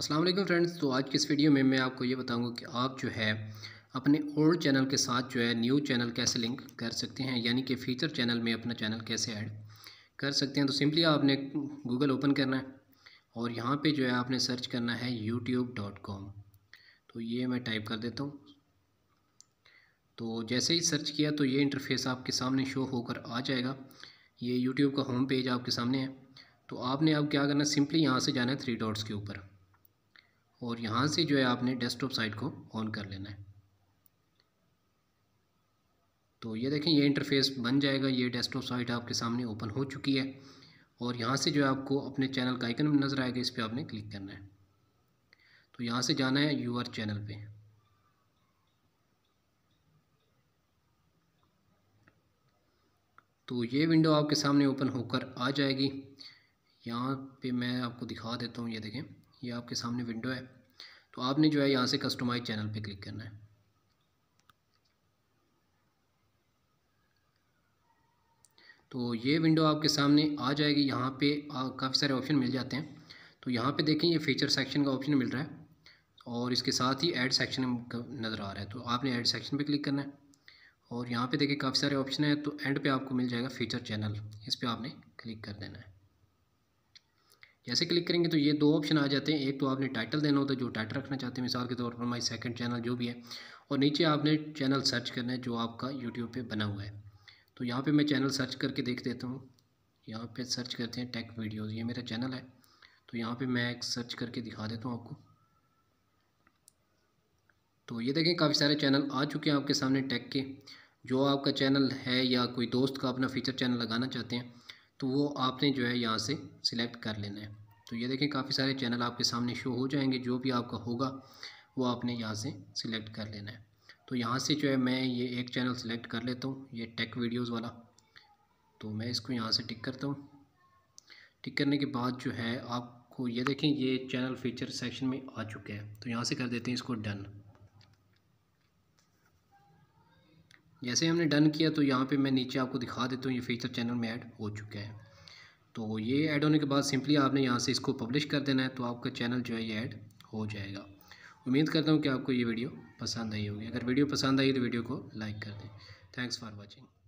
अस्सलाम वालेकुम फ्रेंड्स तो आज के इस वीडियो में मैं आपको ये बताऊंगा कि आप जो है अपने ओल्ड चैनल के साथ जो है न्यू चैनल कैसे लिंक कर सकते हैं यानी कि फीचर चैनल में अपना चैनल कैसे ऐड कर सकते हैं तो सिंपली आपने गूगल ओपन करना है और यहाँ पे जो है आपने सर्च करना है यूट्यूब डॉट कॉम तो ये मैं टाइप कर देता हूँ तो जैसे ही सर्च किया तो ये इंटरफेस आपके सामने शो होकर आ जाएगा ये यूट्यूब का होम पेज आपके सामने है तो आपने अब आप क्या करना है सिंपली यहाँ से जाना है थ्री डॉट्स के ऊपर और यहाँ से जो है आपने डेस्कटॉप साइट को ऑन कर लेना है तो ये देखें ये इंटरफेस बन जाएगा ये डेस्कटॉप साइट आपके सामने ओपन हो चुकी है और यहाँ से जो है आपको अपने चैनल का आइकन नज़र आएगा इस पर आपने क्लिक करना है तो यहाँ से जाना है आर चैनल पे तो ये विंडो आपके सामने ओपन होकर आ जाएगी यहाँ पे मैं आपको दिखा देता हूँ ये देखें ये आपके सामने विंडो है तो आपने जो है यहाँ से कस्टमाइज चैनल पे क्लिक करना है तो ये विंडो आपके सामने आ जाएगी यहाँ पे काफ़ी सारे ऑप्शन मिल जाते हैं तो यहाँ पे देखें ये फीचर सेक्शन का ऑप्शन मिल रहा है और इसके साथ ही ऐड सेक्शन नज़र आ रहा है तो आपने ऐड सेक्शन पे क्लिक करना है और यहाँ पे देखिए काफ़ी सारे ऑप्शन हैं तो एंड पे आपको मिल जाएगा फीचर चैनल इस पर आपने क्लिक कर देना है जैसे क्लिक करेंगे तो ये दो ऑप्शन आ जाते हैं एक तो आपने टाइटल देना होता है जो टाइटल रखना चाहते हैं मिसाल के तौर पर माई सेकंड चैनल जो भी है और नीचे आपने चैनल सर्च करना है जो आपका यूट्यूब पे बना हुआ है तो यहाँ पे मैं चैनल सर्च करके देख देता हूँ यहाँ पे सर्च करते हैं टेक वीडियोज़ ये मेरा चैनल है तो यहाँ पर मैं सर्च करके दिखा देता हूँ आपको तो ये देखें काफ़ी सारे चैनल आ चुके हैं आपके सामने टेक के जो आपका चैनल है या कोई दोस्त का अपना फीचर चैनल लगाना चाहते हैं तो वो आपने जो है यहाँ से सिलेक्ट कर लेना है तो ये देखें काफ़ी सारे चैनल आपके सामने शो हो जाएंगे जो भी आपका होगा वो आपने यहाँ से सिलेक्ट कर लेना है तो यहाँ से जो है मैं ये एक चैनल सेलेक्ट कर लेता हूँ ये टेक वीडियोज़ वाला तो मैं इसको यहाँ से टिक करता हूँ टिक करने के बाद जो है आपको ये देखें ये चैनल फीचर सेक्शन में आ चुका है तो यहाँ से कर देते हैं इसको डन जैसे हमने डन किया तो यहाँ पे मैं नीचे आपको दिखा देता हूँ ये फीचर चैनल में ऐड हो चुका है तो ये ऐड होने के बाद सिंपली आपने यहाँ से इसको पब्लिश कर देना है तो आपका चैनल जो है ये ऐड हो जाएगा उम्मीद करता हूँ कि आपको ये वीडियो पसंद आई होगी अगर वीडियो पसंद आई तो वीडियो को लाइक कर दें थैंक्स फॉर वॉचिंग